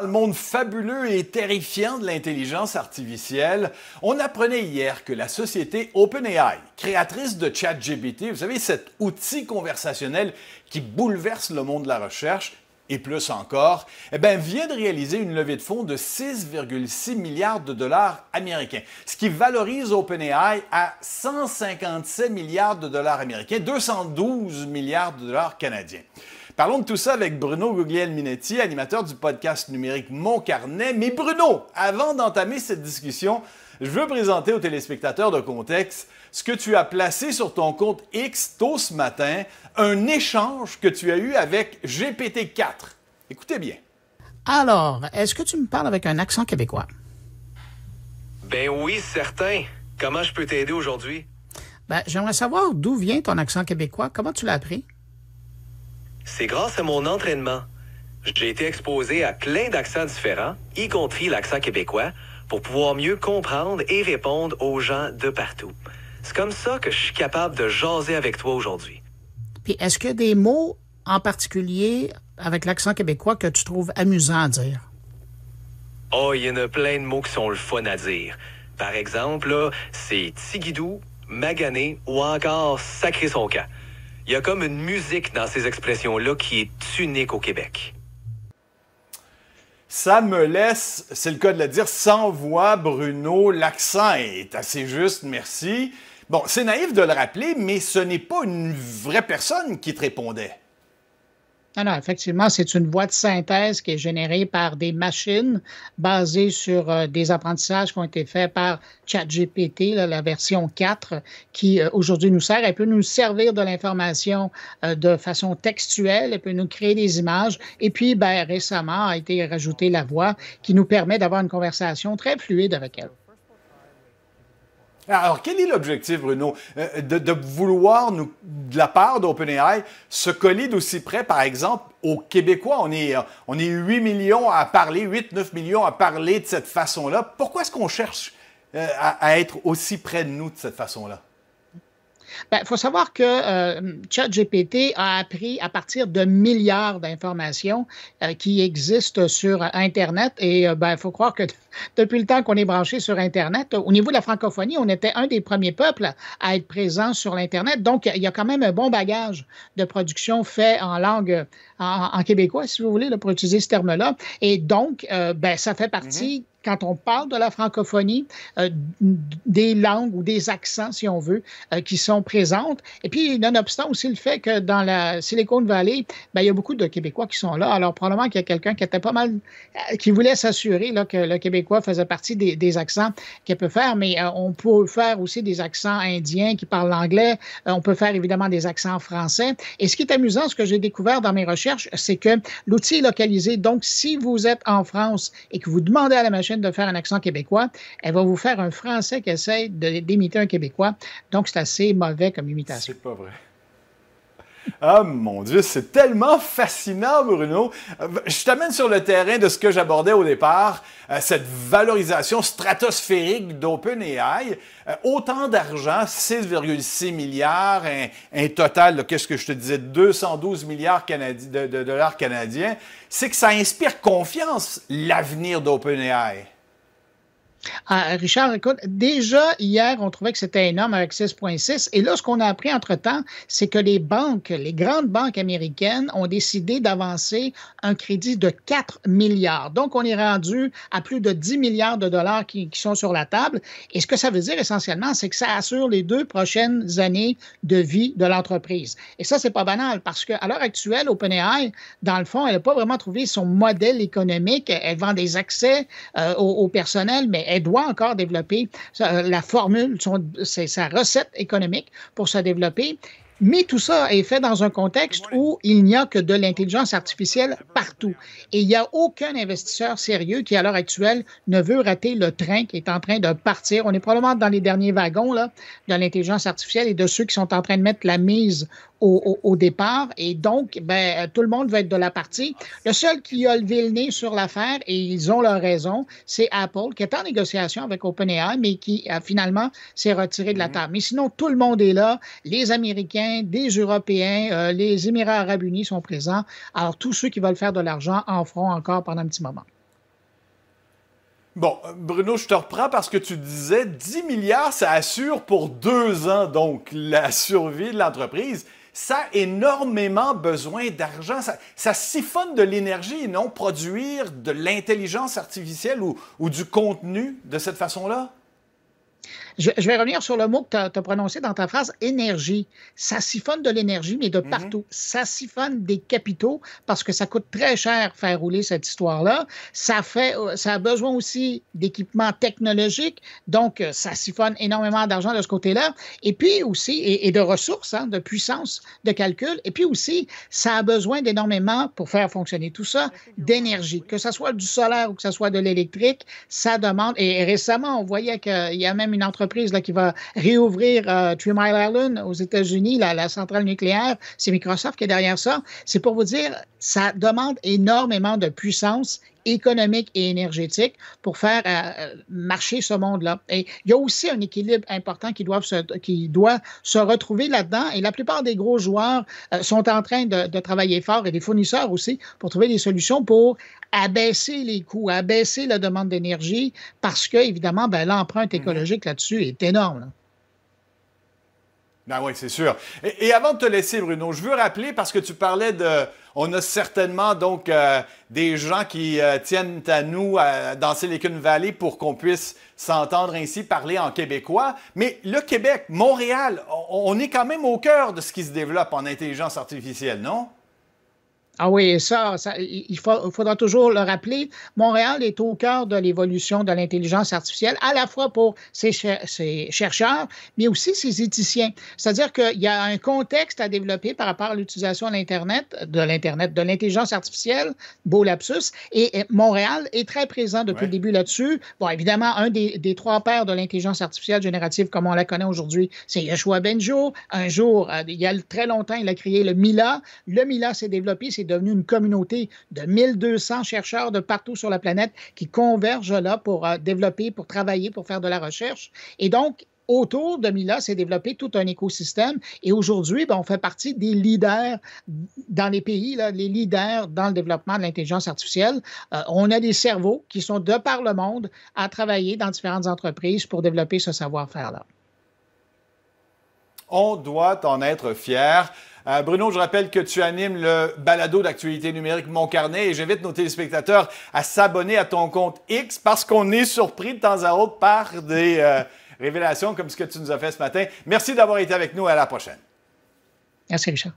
Dans le monde fabuleux et terrifiant de l'intelligence artificielle, on apprenait hier que la société OpenAI, créatrice de ChatGPT, vous savez, cet outil conversationnel qui bouleverse le monde de la recherche, et plus encore, eh ben, vient de réaliser une levée de fonds de 6,6 milliards de dollars américains, ce qui valorise OpenAI à 157 milliards de dollars américains, 212 milliards de dollars canadiens. Parlons de tout ça avec Bruno Guglielminetti, animateur du podcast numérique Mon Carnet. Mais Bruno, avant d'entamer cette discussion, je veux présenter aux téléspectateurs de contexte ce que tu as placé sur ton compte X tôt ce matin, un échange que tu as eu avec GPT-4. Écoutez bien. Alors, est-ce que tu me parles avec un accent québécois? Ben oui, certain. Comment je peux t'aider aujourd'hui? Ben, j'aimerais savoir d'où vient ton accent québécois. Comment tu l'as appris? C'est grâce à mon entraînement. J'ai été exposé à plein d'accents différents, y compris l'accent québécois, pour pouvoir mieux comprendre et répondre aux gens de partout. C'est comme ça que je suis capable de jaser avec toi aujourd'hui. Puis est-ce que des mots en particulier avec l'accent québécois que tu trouves amusant à dire? Oh, il y en a plein de mots qui sont le fun à dire. Par exemple, c'est tigidou, magané ou encore sacré son il y a comme une musique dans ces expressions-là qui est unique au Québec. Ça me laisse, c'est le cas de le dire, sans voix, Bruno. L'accent est assez juste, merci. Bon, c'est naïf de le rappeler, mais ce n'est pas une vraie personne qui te répondait. Non, non, effectivement, c'est une voie de synthèse qui est générée par des machines basées sur euh, des apprentissages qui ont été faits par ChatGPT, la version 4, qui euh, aujourd'hui nous sert. Elle peut nous servir de l'information euh, de façon textuelle, elle peut nous créer des images. Et puis, ben, récemment a été rajoutée la voix qui nous permet d'avoir une conversation très fluide avec elle. Ah, alors, quel est l'objectif, Bruno, euh, de, vouloir, nous, de la part d'OpenAI, se coller d'aussi près, par exemple, aux Québécois? On est, euh, on 8 millions à parler, 8-9 millions à parler de cette façon-là. Pourquoi est-ce qu'on cherche euh, à être aussi près de nous de cette façon-là? Il ben, faut savoir que euh, ChatGPT a appris à partir de milliards d'informations euh, qui existent sur Internet. Et il euh, ben, faut croire que depuis le temps qu'on est branché sur Internet, au niveau de la francophonie, on était un des premiers peuples à être présents sur l'Internet. Donc, il y a quand même un bon bagage de production fait en langue, en, québécois, si vous voulez, pour utiliser ce terme-là. Et donc, ben, ça fait mm-hmm. partie quand on parle de la francophonie, euh, des langues ou des accents, si on veut, euh, qui sont présentes. Et puis, nonobstant aussi le fait que dans la Silicon Valley, ben, il y a beaucoup de Québécois qui sont là. Alors, probablement qu'il y a quelqu'un qui était pas mal, euh, qui voulait s'assurer que le Québécois faisait partie des, accents qu'elle peut faire, mais on peut faire aussi des accents indiens qui parlent l'anglais. on peut faire évidemment des accents français. Et ce qui est amusant, ce que j'ai découvert dans mes recherches, c'est que l'outil est localisé. Donc, si vous êtes en France et que vous demandez à la machine de faire un accent québécois, elle va vous faire un français qui essaie d'imiter un québécois. Donc, c'est assez mauvais comme imitation. C'est pas vrai. Ah mon Dieu, c'est tellement fascinant, Bruno. Euh, je t'amène sur le terrain de ce que j'abordais au départ, euh, cette valorisation stratosphérique d'OpenAI. Euh, autant d'argent, 6,6 milliards, un, total, qu'est-ce que je te disais, 212 milliards de, de dollars canadiens. C'est que ça inspire confiance l'avenir d'OpenAI. Ah, Richard, écoute, déjà hier, on trouvait que c'était énorme avec 6,6. Et là, ce qu'on a appris entre-temps, c'est que les banques, les grandes banques américaines, ont décidé d'avancer un crédit de 4 milliards. Donc, on est rendu à plus de 10 milliards de dollars qui, sont sur la table. Et ce que ça veut dire essentiellement, c'est que ça assure les deux prochaines années de vie de l'entreprise. Et ça, c'est pas banal parce qu'à l'heure actuelle, OpenAI, dans le fond, elle n'a pas vraiment trouvé son modèle économique. Elle vend des accès euh, au personnel, mais elle elle doit encore développer euh, la formule, son, sa recette économique pour se développer. Mais tout ça est fait dans un contexte où il n'y a que de l'intelligence artificielle partout. Et il n'y a aucun investisseur sérieux qui, à l'heure actuelle, ne veut rater le train qui est en train de partir. On est probablement dans les derniers wagons là, de l'intelligence artificielle et de ceux qui sont en train de mettre la mise au, départ. Et donc, ben, tout le monde va être de la partie. Le seul qui a levé le nez sur l'affaire, et ils ont leur raison, c'est Apple, qui est en négociation avec OpenAI, mais qui, euh, finalement, s'est retiré de la mhm. table. Mais sinon, tout le monde est là. Les Américains, des Européens, euh, les Émirats arabes unis sont présents. Alors, tous ceux qui veulent faire de l'argent en feront encore pendant un petit moment. Bon, Bruno, je te reprends parce que tu disais 10 milliards, ça assure pour deux ans, donc, la survie de l'entreprise. Ça a énormément besoin d'argent. Ça, siphonne de l'énergie, non? Produire de l'intelligence artificielle ou du contenu de cette façon-là? Je, vais revenir sur le mot que tu as, prononcé dans ta phrase, énergie. Ça siphonne de l'énergie, mais de mhm. partout. Ça siphonne des capitaux parce que ça coûte très cher faire rouler cette histoire-là. Ça, fait, euh, ça a besoin aussi d'équipements technologiques, donc euh, ça siphonne énormément d'argent de ce côté-là. Et puis aussi, et, de ressources, hein, de puissance de calcul. Et puis aussi, ça a besoin d'énormément, pour faire fonctionner tout ça, d'énergie. Que ce soit du solaire ou que ce soit de l'électrique, ça demande. Et récemment, on voyait qu'il y a même une entreprise entreprise là, qui va réouvrir euh, Three Mile Island aux États-Unis, la centrale nucléaire. C'est Microsoft qui est derrière ça. C'est pour vous dire, ça demande énormément de puissance économique et énergétique pour faire euh, marcher ce monde-là. Et il y a aussi un équilibre important qui, qui doit se retrouver là-dedans. Et la plupart des gros joueurs euh, sont en train de, travailler fort et des fournisseurs aussi pour trouver des solutions pour abaisser les coûts, abaisser la demande d'énergie parce que, évidemment, ben, l'empreinte mm-hmm. écologique là-dessus est énorme. Ben oui, c'est sûr. Et, avant de te laisser, Bruno, je veux rappeler, parce que tu parlais de... On a certainement donc euh, des gens qui euh, tiennent à nous euh, dans Silicon Valley pour qu'on puisse s'entendre ainsi parler en québécois. Mais le Québec, Montréal, on est quand même au cœur de ce qui se développe en intelligence artificielle, non? Ah oui, ça, il, faut, faudra toujours le rappeler. Montréal est au cœur de l'évolution de l'intelligence artificielle, à la fois pour ses, chercheurs, mais aussi ses éthiciens. C'est-à-dire qu'il y a un contexte à développer par rapport à l'utilisation de l'Internet, de l'Internet, de l'intelligence artificielle, beau lapsus, et, Montréal est très présent depuis le début là-dessus. Bon, évidemment, un des, des trois pères de l'intelligence artificielle générative comme on la connaît aujourd'hui, c'est Yeshua Benjo. Un jour, euh, il y a très longtemps, il a créé le Mila. Le Mila s'est développé, c'est c'est devenu une communauté de 1200 chercheurs de partout sur la planète qui convergent là pour euh, développer, pour travailler, pour faire de la recherche. Et donc, autour de Mila s'est développé tout un écosystème et aujourd'hui, ben, on fait partie des leaders dans les pays, là, les leaders dans le développement de l'intelligence artificielle. Euh, on a des cerveaux qui sont de par le monde à travailler dans différentes entreprises pour développer ce savoir-faire-là. On doit en être fier. Euh, Bruno, je rappelle que tu animes le balado d'actualité numérique Mon Carnet et j'invite nos téléspectateurs à s'abonner à ton compte X parce qu'on est surpris de temps à autre par des euh, révélations comme ce que tu nous as fait ce matin. Merci d'avoir été avec nous. À la prochaine. Merci, Richard.